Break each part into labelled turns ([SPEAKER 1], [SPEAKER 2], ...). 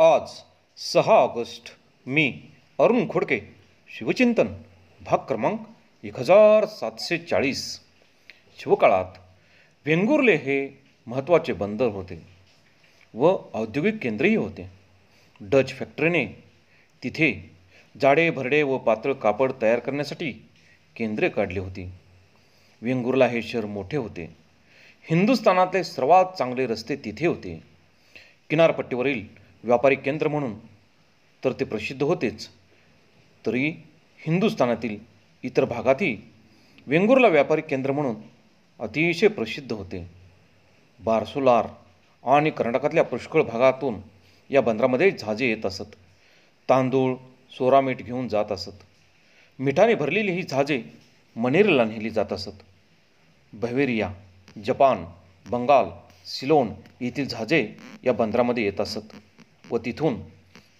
[SPEAKER 1] आज सहा ऑगस्ट मी अरुण खोडके शिवचिंतन भाग क्रमांक एक हजार सातशे चाळीस शिवकाळात वेंगुर्ले हे महत्त्वाचे बंदर होते व औद्योगिक केंद्रही होते डच फॅक्टरीने तिथे जाडे भरडे व पातळ कापड तयार करण्यासाठी केंद्रे काढली होती वेंगुर्ला हे शहर मोठे होते हिंदुस्थानातले सर्वात चांगले रस्ते तिथे होते किनारपट्टीवरील व्यापारी केंद्र म्हणून तर ते प्रसिद्ध होतेच तरी हिंदुस्थानातील इतर भागातही वेंगुर्ला व्यापारी केंद्र म्हणून अतिशय प्रसिद्ध होते बारसुलार आणि कर्नाटकातल्या पुष्कळ भागातून या बंदरामध्ये झाजे येत असत तांदूळ सोरा मीठ घेऊन जात असत मिठाने भरलेली ही झाजे मनेरला नेली जात असत बवेरिया जपान बंगाल सिलोन येथील झाजे या बंदरामध्ये येत असत व तिथून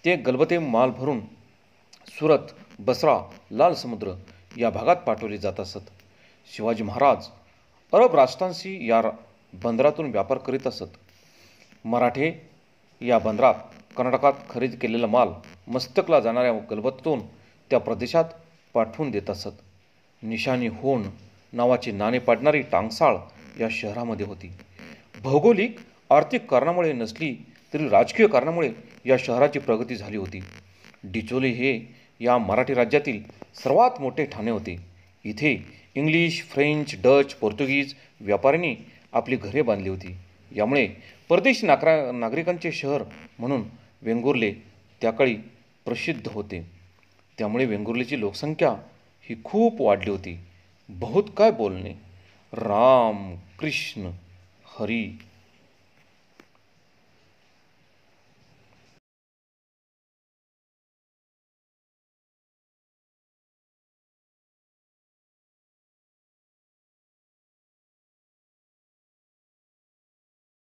[SPEAKER 1] ते गलबते माल भरून सुरत बसरा लाल समुद्र या भागात पाठवले जात असत शिवाजी महाराज अरब राष्ट्रांशी या बंदरातून व्यापार करीत असत मराठे या बंदरात कर्नाटकात खरेदी केलेला माल मस्तकला जाणाऱ्या गलबतून त्या प्रदेशात पाठवून देत असत निशानी होण नावाचे नाणे पाडणारी टांगसाळ या शहरामध्ये होती भौगोलिक आर्थिक कारणामुळे नसली तरी राजकीय कारणामुळे या शहराची प्रगती झाली होती डिचोले हे या मराठी राज्यातील सर्वात मोठे ठाणे होते इथे इंग्लिश फ्रेंच डच पोर्तुगीज व्यापाऱ्यांनी आपली घरे बांधली होती यामुळे परदेशी नागरा नागरिकांचे शहर म्हणून वेंगुर्ले त्याकाळी प्रसिद्ध होते त्यामुळे वेंगुर्लेची लोकसंख्या ही खूप वाढली होती बहुत काय बोलणे राम कृष्ण हरी